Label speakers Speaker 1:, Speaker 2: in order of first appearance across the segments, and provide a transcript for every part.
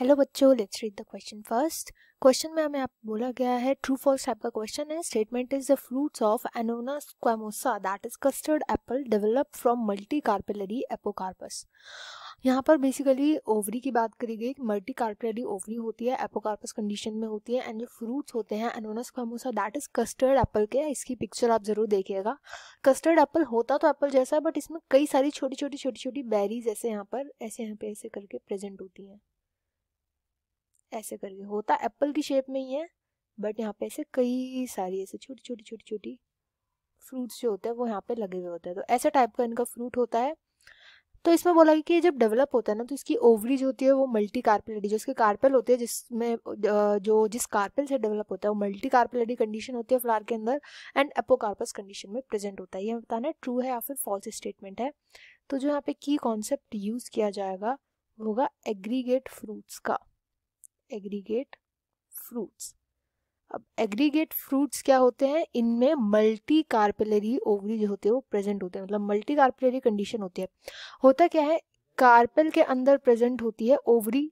Speaker 1: hello बच्चों let's read the question first question में हमें आप बोला गया है ट्रू फॉल्स टाइप का क्वेश्चन है statement is the fruits of annona squamosa that is custard apple develop from multi carpellary apocarpous यहाँ पर बेसिकली ओवरी की बात करी गई मल्टी कार्पेलरी ओवरी होती है एपोकार्पस कंडीशन में होती है एंड जो फ्रूट्स होते हैं annona squamosa that is custard apple के इसकी पिक्चर आप जरूर देखिएगा कस्टर्ड एप्पल होता तो एप्पल जैसा है बट इसमें कई सारी छोटी छोटी छोटी छोटी बेरीज ऐसे यहाँ पर ऐसे यहाँ पे ऐसे करके प्रेजेंट होती हैं ऐसे करके होता एप्पल की शेप में ही है बट यहाँ पे ऐसे कई सारी ऐसे छोटी छोटी छोटी छोटी फ्रूट्स जो होते हैं वो यहाँ पे लगे हुए होते हैं तो ऐसे टाइप का इनका फ्रूट होता है तो इसमें बोला कि जब डेवलप होता है ना तो इसकी ओवरी जो होती है वो मल्टी कार्पेलेडी जो इसके कार्पेल होते हैं जिसमें जो जिस कार्पेल से डेवलप होता है वो मल्टी कार्पेलेडी कंडीशन होती है फ्लावर के अंदर एंड एपोकार्पस कंडीशन में प्रेजेंट होता है ये बताना ट्रू है या फिर फॉल्स स्टेटमेंट है तो जो यहाँ पे की कॉन्सेप्ट यूज़ किया जाएगा होगा एग्रीगेट फ्रूट्स का एग्रीगेट फ्रूट्स अब एग्रीगेट फ्रूट्स क्या होते हैं इनमें मल्टी कार्पेलरी ओवरी जो होते हैं वो प्रेजेंट होते हैं मतलब मल्टी कार्पेलरी कंडीशन होती है होता क्या है कार्पेल के अंदर प्रेजेंट होती है ओवरी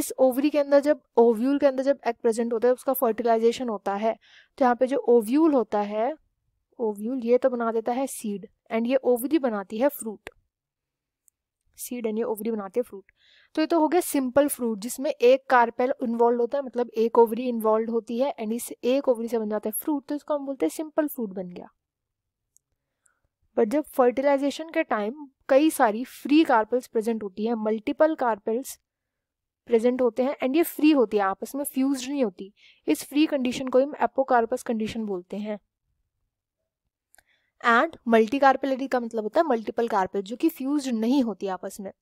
Speaker 1: इस ओवरी के अंदर जब ओव्यूल के अंदर जब एग प्रेजेंट होता है उसका फर्टिलाइजेशन होता है तो यहाँ पे जो ओव्यूल होता है ओव्यूल ये तो बना देता है सीड एंड ये ओवरी बनाती है फ्रूट सीड ये ओवरी बनाती है फ्रूट तो ये तो हो गया सिंपल फ्रूट जिसमें एक कार्पेल इन्वॉल्व होता है मतलब एक ओवरी इन्वॉल्व होती है एंड इस एक ओवरी से बन जाता है फ्रूट तो इसको हम बोलते हैं सिंपल फ्रूट बन गया बट जब फर्टिलाइजेशन के टाइम कई सारी फ्री कार्पेल्स प्रेजेंट होती है मल्टीपल कार्पेल्स प्रेजेंट होते हैं एंड ये फ्री होती है आपस में फ्यूज नहीं होती इस फ्री कंडीशन को हम एपोकार्पस कंडीशन बोलते हैं एंड मल्टी कार्पेलरी का मतलब होता है मल्टीपल कार्पेल जो कि फ्यूज नहीं होती आपस में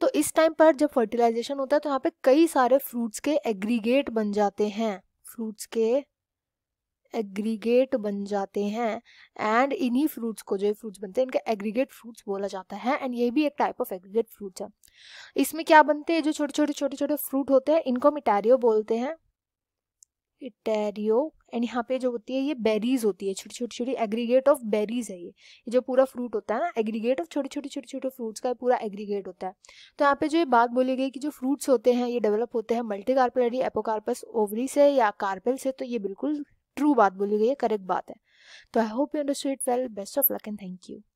Speaker 1: तो इस टाइम पर जब फर्टिलाइजेशन होता है तो यहाँ पे कई सारे फ्रूट्स के एग्रीगेट बन जाते हैं फ्रूट्स के एग्रीगेट बन जाते हैं एंड इन्हीं फ्रूट्स को जो फ्रूट्स बनते हैं इनका एग्रीगेट फ्रूट्स बोला जाता है एंड ये भी एक टाइप ऑफ एग्रीगेट फ्रूट्स है इसमें क्या बनते हैं जो छोटे छोटे छोटे छोटे फ्रूट होते हैं इनको मिटारियो बोलते हैं इटेरियो एंड यहाँ पे जो होती है ये बेरीज होती है छोटी छोटी छोटी एग्रीगेट ऑफ बेरीज है ये जो पूरा फ्रूट होता है ना एग्रीगेट ऑफ छोटे छोटे छोटे छोटे फ्रूट्स का पूरा एग्रीगेट होता है तो यहाँ पे जो ये बात बोली गई कि जो फ्रूट्स होते हैं ये डेवलप होते हैं मल्टी कार्पलरी एपोकार्पस ओवरी से या कार्पल से तो ये बिल्कुल ट्रू बात बोली गई है करेक्ट बात है तो I hope you understood well best of luck and thank you